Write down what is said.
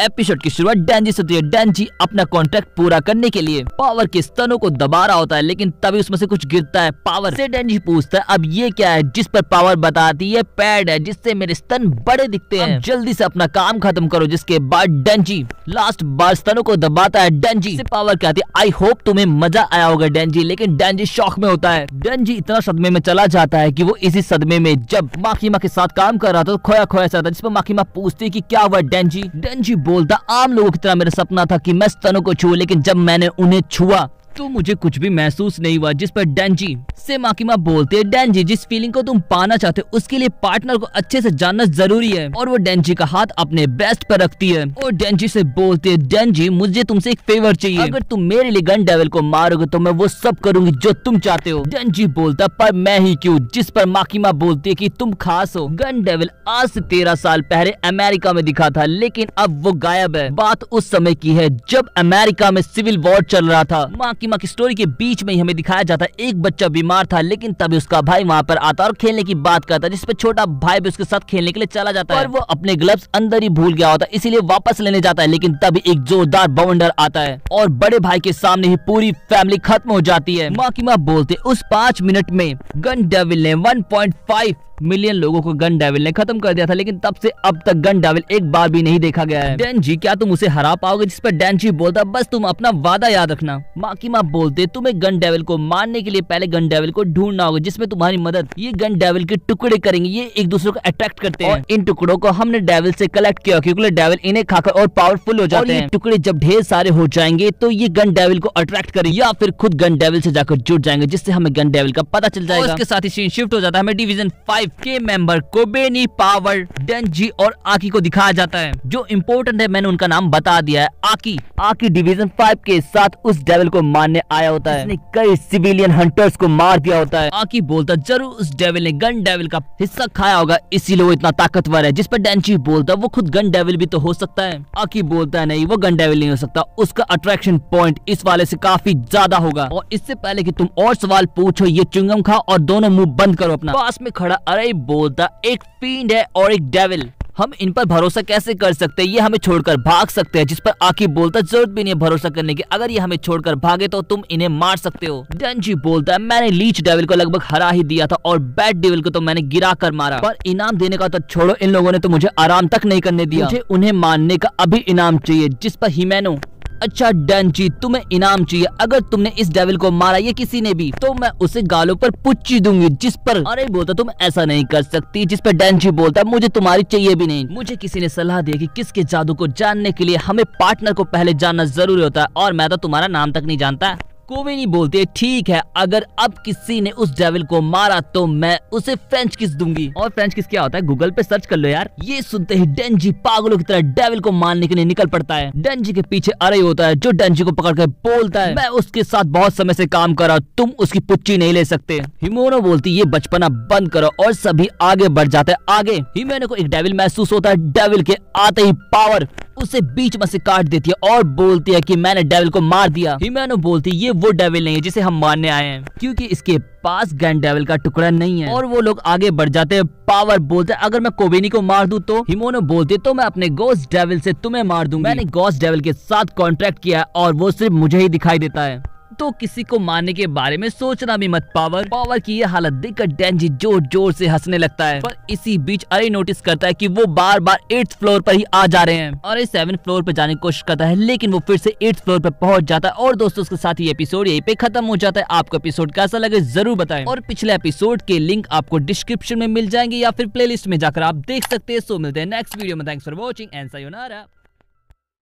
episode की शुरुआत डैनजी से होती है डैनजी अपना कॉन्ट्रैक्ट पूरा करने के लिए पावर के स्तनों को दबा रहा होता है लेकिन तभी उसमें से कुछ गिरता है पावर से डैनजी पूछता है अब ये क्या है जिस पर पावर बताती है पैड है जिससे मेरे स्तन बड़े दिखते हैं जल्दी से अपना काम खत्म करो जिसके बाद डैनजी लास्ट बार स्तनों को दबाता है डैनजी से पावर कहती है आई होप तुम्हें मजा आया होगा डैनजी लेकिन डैनजी शौक में होता है डैनजी इतना सदमे में चला जाता है की वो इसी सदमे में जब माखीमा के साथ काम कर रहा था तो खोया खोया सा था जिस पर माखीमा पूछती है की क्या हुआ डैनजी डैनजी बोलता आम लोगों की तरह मेरा सपना था कि मैं स्तनों को छू लेकिन जब मैंने उन्हें छुआ तो मुझे कुछ भी महसूस नहीं हुआ जिस पर डेंजी से माकिमा बोलते हैं डेंजी जिस फीलिंग को तुम पाना चाहते हो उसके लिए पार्टनर को अच्छे से जानना जरूरी है और वो डेंजी का हाथ अपने बेस्ट पर रखती है और डैनजी से बोलते हैं डेंजी मुझे तुमसे एक फेवर चाहिए अगर तुम मेरे लिए गन डेवल को मारोगे तो मैं वो सब करूंगी जो तुम चाहते हो डेंजी बोलता पर मैं ही क्यूँ जिस पर माकिमा बोलती है की तुम खास हो गन डेवल आज से तेरह साल पहले अमेरिका में दिखा था लेकिन अब वो गायब है बात उस समय की है जब अमेरिका में सिविल वॉर चल रहा था माँ चकमा की स्टोरी के बीच में ही हमें दिखाया जाता है एक बच्चा बीमार था लेकिन तभी उसका भाई वहाँ पर आता और खेलने की बात करता जिसपे छोटा भाई भी उसके साथ खेलने के लिए चला जाता है और वो अपने ग्लव्स अंदर ही भूल गया होता है इसीलिए वापस लेने जाता है लेकिन तभी एक जोरदार बाउंडर आता है और बड़े भाई के सामने ही पूरी फैमिली खत्म हो जाती है माँ की माँ बोलते उस पांच मिनट में गन डेविल ने वन पॉइंट फाइव मिलियन लोगों को गन डेविल ने खत्म कर दिया था लेकिन तब से अब तक गन डेविल एक बार भी नहीं देखा गया है डैन जी क्या तुम उसे हरा पाओगे जिस पर डैन जी बोलता बस तुम अपना वादा याद रखना माँ की माँ बोलते तुम्हें गन डेविल को मारने के लिए पहले गन डेविल को ढूंढना होगा जिसमें तुम्हारी मदद ये गन डेविल के टुकड़े करेंगे ये एक दूसरे को अट्रैक्ट करते हैं इन टुकड़ों को हमने डेविल से कलेक्ट किया क्योंकि डेविल इन्हें खाकर और पावरफुल हो जाते हैं टुकड़े जब ढेर सारे हो जाएंगे तो ये गन डेविल को अट्रैक्ट करें या फिर खुद गन डेविल से जाकर जुड़ जाएंगे जिससे हमें गन डेविल का पता चल जाएगा उसके साथ ही सीन शिफ्ट हो जाता है हमें डिवीजन फाइव फाइव के मेंबर कोबेनी पावर डेंजी और आकी को दिखाया जाता है जो इम्पोर्टेंट है मैंने उनका नाम बता दिया है आकी आकी डिवीजन फाइव के साथ उस डेविल को मारने आया होता है कई सिविलियन हंटर्स को मार दिया होता है आकी बोलता जरूर उस डेविल ने गन डेविल का हिस्सा खाया होगा इसीलिए वो इतना ताकतवर है जिस पर डेंजी बोलता वो खुद गन डेविल भी तो हो सकता है आकी बोलता है नहीं वो गन डेविल नहीं हो सकता उसका अट्रैक्शन पॉइंट इस वाले से काफी ज्यादा होगा और इससे पहले की तुम और सवाल पूछो ये चुंगम खा और दोनों मुंह बंद करो अपना पास में खड़ा अरे बोलता एक पींड है और एक डेविल हम इन पर भरोसा कैसे कर सकते हैं ये हमें छोड़कर भाग सकते हैं जिस पर आखिर बोलता जरूरत भी नहीं भरोसा करने की अगर ये हमें छोड़कर भागे तो तुम इन्हें मार सकते हो डंजी बोलता है मैंने लीच डेविल को लगभग हरा ही दिया था और बैट डेविल को तो मैंने गिरा कर मारा पर इनाम देने का तो छोड़ो इन लोगों ने तो मुझे आराम तक नहीं करने दिया मुझे उन्हें मारने का अभी इनाम चाहिए जिस पर हिमेनो अच्छा डन जी तुम्हें इनाम चाहिए अगर तुमने इस डेविल को मारा ये किसी ने भी तो मैं उसे गालों पर पुच्ची दूंगी जिस पर अरे बोलता तो तुम ऐसा नहीं कर सकती जिस पर डन जी बोलता मुझे तुम्हारी चाहिए भी नहीं मुझे किसी ने सलाह दी कि किसके जादू को जानने के लिए हमें पार्टनर को पहले जानना जरूरी होता है और मैं तो तुम्हारा नाम तक नहीं जानता कोविनी बोलती है ठीक है अगर अब किसी ने उस डेविल को मारा तो मैं उसे फ्रेंच किस दूंगी और फ्रेंच किस क्या होता है गूगल पे सर्च कर लो यार ये सुनते ही डेंजी पागलों की तरह डेविल को मारने के लिए निकल पड़ता है डेंजी के पीछे अरे होता है जो डेंजी को पकड़ कर बोलता है मैं उसके साथ बहुत समय से काम कर रहा हूँ तुम उसकी पुच्ची नहीं ले सकते हिमोनो बोलती ये बचपना बंद करो और सभी आगे बढ़ जाते हैं आगे हिमोनो को एक डेविल महसूस होता है डेविल के आते ही पावर उसे बीच में से काट देती है और बोलती है कि मैंने डेविल को मार दिया हिमेनो बोलती है ये वो डेविल नहीं है जिसे हम मारने आए हैं क्योंकि इसके पास गैन डेविल का टुकड़ा नहीं है और वो लोग आगे बढ़ जाते हैं पावर बोलते हैं अगर मैं कोबेनी को मार दूं तो हिमोनो बोलती तो मैं अपने गोस डेविल से तुम्हें मार दू मैंने गोस डेविल के साथ कॉन्ट्रैक्ट किया है और वो सिर्फ मुझे ही दिखाई देता है तो किसी को मारने के बारे में सोचना भी मत पावर पावर की ये हालत देखकर डेंजी जोर जोर से हंसने लगता है पर इसी बीच अरे नोटिस करता है कि वो बार बार एट्थ फ्लोर पर ही आ जा रहे हैं अरे सेवन फ्लोर पर जाने की कोशिश करता है लेकिन वो फिर से एट्थ फ्लोर पर पहुंच जाता है और दोस्तों उसके साथ ही एपिसोड यही पे खत्म हो जाता है आपको एपिसोड कैसा लगे जरूर बताए और पिछले एपिसोड के लिंक आपको डिस्क्रिप्शन में मिल जाएंगे या फिर प्ले में जाकर आप देख सकते हैं सो मिलते हैं नेक्स्ट वीडियो में thanks for watching and sayonara